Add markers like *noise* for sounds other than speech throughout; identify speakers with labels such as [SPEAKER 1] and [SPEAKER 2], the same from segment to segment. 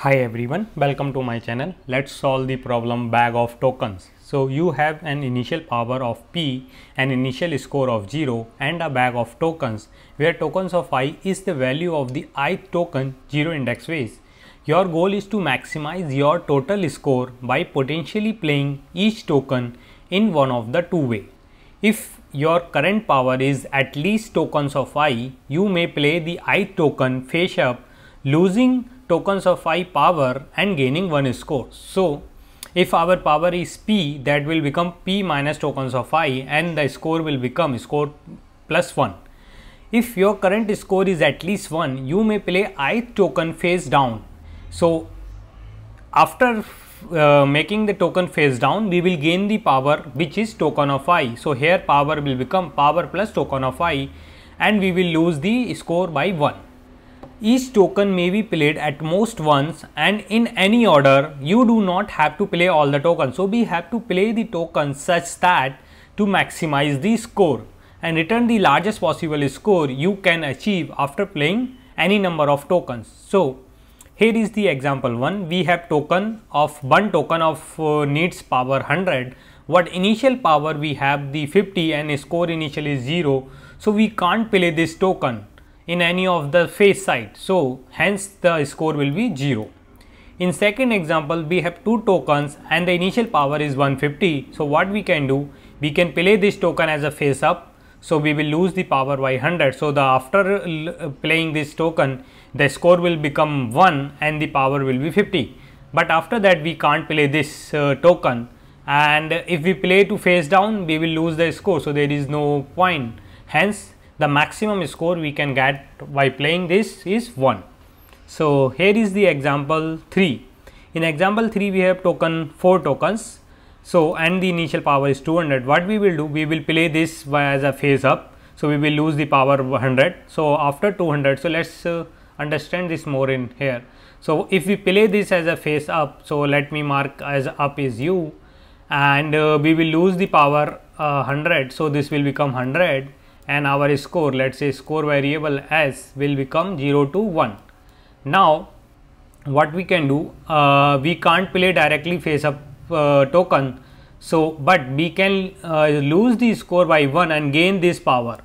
[SPEAKER 1] Hi everyone, welcome to my channel. Let's solve the problem bag of tokens. So you have an initial power of P, an initial score of 0 and a bag of tokens where tokens of i is the value of the i token 0 index ways. Your goal is to maximize your total score by potentially playing each token in one of the two way. If your current power is at least tokens of i, you may play the i token face up losing tokens of i power and gaining one score. So if our power is p that will become p minus tokens of i and the score will become score plus 1. If your current score is at least 1 you may play i token face down. So after uh, making the token face down we will gain the power which is token of i. So here power will become power plus token of i and we will lose the score by 1. Each token may be played at most once and in any order. You do not have to play all the tokens. So we have to play the tokens such that to maximize the score and return the largest possible score you can achieve after playing any number of tokens. So here is the example 1. We have token of 1 token of uh, needs power 100. What initial power we have the 50 and score initial is 0. So we can't play this token in any of the face side. So hence the score will be 0. In second example, we have two tokens and the initial power is 150. So what we can do, we can play this token as a face up. So we will lose the power by 100. So the after uh, playing this token, the score will become 1 and the power will be 50. But after that, we can't play this uh, token. And if we play to face down, we will lose the score. So there is no point. Hence, the maximum score we can get by playing this is 1. So here is the example 3. In example 3 we have token 4 tokens. So and the initial power is 200. What we will do? We will play this as a phase up. So we will lose the power 100. So after 200. So let's uh, understand this more in here. So if we play this as a face up. So let me mark as up is u and uh, we will lose the power uh, 100. So this will become 100 and our score let us say score variable s will become 0 to 1. Now what we can do uh, we can't play directly face up uh, token. So, but we can uh, lose the score by 1 and gain this power.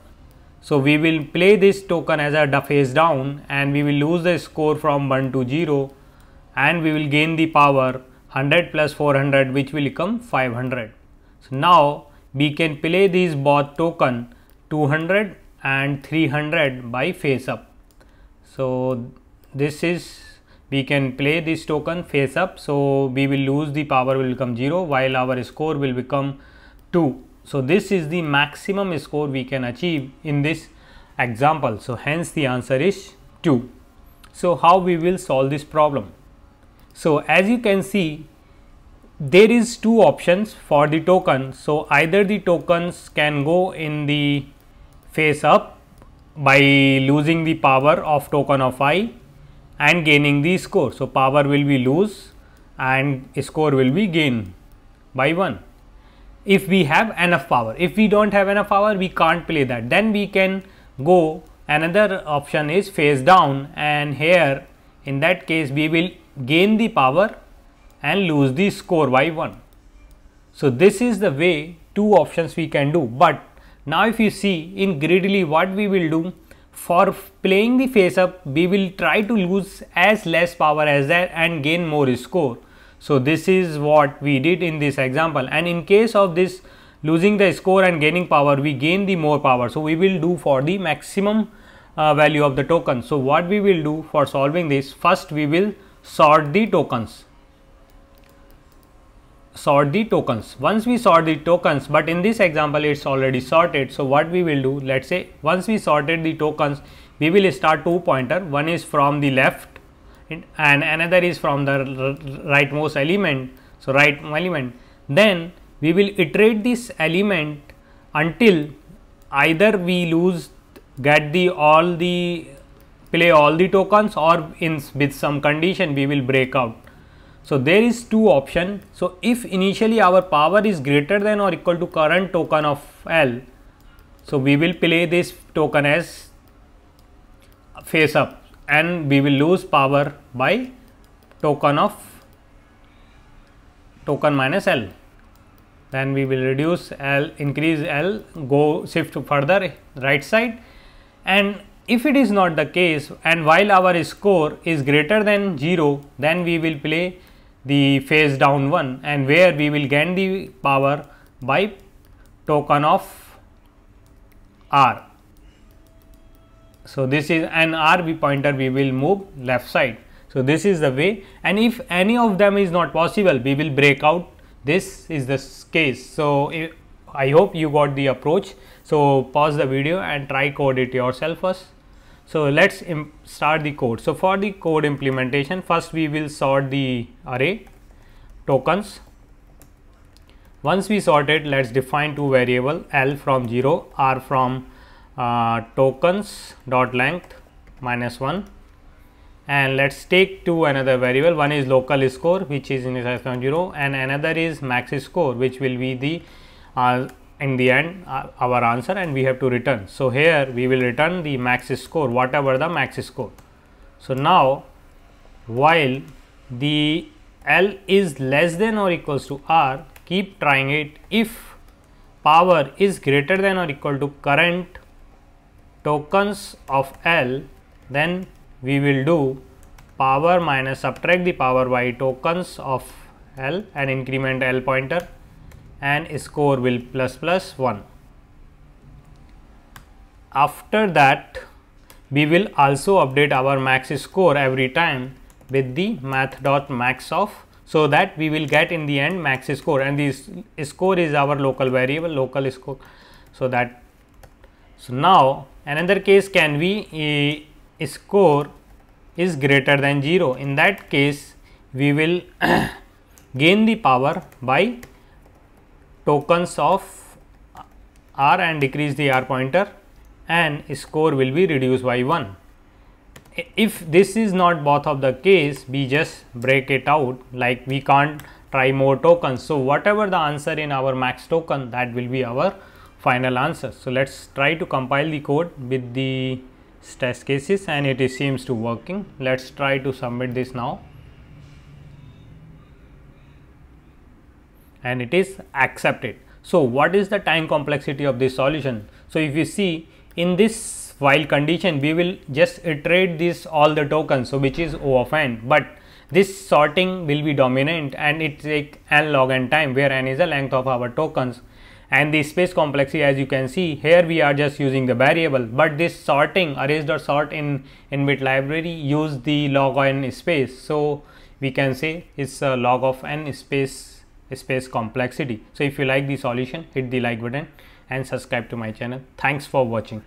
[SPEAKER 1] So, we will play this token as a face down and we will lose the score from 1 to 0 and we will gain the power 100 plus 400 which will become 500. So, now we can play these both token 200 and 300 by face up. So, this is we can play this token face up. So, we will lose the power will become 0 while our score will become 2. So, this is the maximum score we can achieve in this example. So, hence the answer is 2. So, how we will solve this problem? So, as you can see there is two options for the token. So, either the tokens can go in the face up by losing the power of token of i and gaining the score. So, power will be lose and score will be gain by 1 if we have enough power. If we do not have enough power, we can't play that. Then we can go another option is face down and here in that case we will gain the power and lose the score by 1. So, this is the way two options we can do, but now if you see in greedily what we will do for playing the face up we will try to lose as less power as that and gain more score. So this is what we did in this example and in case of this losing the score and gaining power we gain the more power. So we will do for the maximum uh, value of the token. So what we will do for solving this first we will sort the tokens sort the tokens once we sort the tokens but in this example it's already sorted so what we will do let's say once we sorted the tokens we will start two pointer one is from the left and another is from the rightmost element so right element then we will iterate this element until either we lose get the all the play all the tokens or in with some condition we will break out so, there is two option. So, if initially our power is greater than or equal to current token of L, so we will play this token as face up and we will lose power by token of token minus L. Then we will reduce L, increase L, go shift further right side and if it is not the case and while our score is greater than 0 then we will play the phase down one and where we will gain the power by token of R. So, this is an RB pointer we will move left side. So, this is the way and if any of them is not possible we will break out this is the case. So, I hope you got the approach. So, pause the video and try code it yourself first. So let's start the code. So for the code implementation, first we will sort the array tokens. Once we sort it, let's define two variable L from 0, R from uh, tokens dot length minus 1 and let's take two another variable one is local score which is initialized from 0 and another is max score which will be the uh, in the end uh, our answer and we have to return. So, here we will return the max score whatever the max score. So, now while the L is less than or equals to R keep trying it if power is greater than or equal to current tokens of L then we will do power minus subtract the power by tokens of L and increment L pointer and score will plus plus 1. After that we will also update our max score every time with the math dot max of so that we will get in the end max score and this score is our local variable local score so that so now another case can be a score is greater than 0 in that case we will *clears throat* gain the power by tokens of r and decrease the r pointer and score will be reduced by 1. If this is not both of the case, we just break it out like we can't try more tokens. So, whatever the answer in our max token that will be our final answer. So, let us try to compile the code with the test cases and it seems to working. Let us try to submit this now. and it is accepted. So what is the time complexity of this solution? So if you see in this while condition we will just iterate this all the tokens so which is O of n but this sorting will be dominant and it take n log n time where n is the length of our tokens and the space complexity as you can see here we are just using the variable but this sorting arrays.sort in in bit library use the log n space so we can say it's a log of n space space complexity. So if you like the solution, hit the like button and subscribe to my channel. Thanks for watching.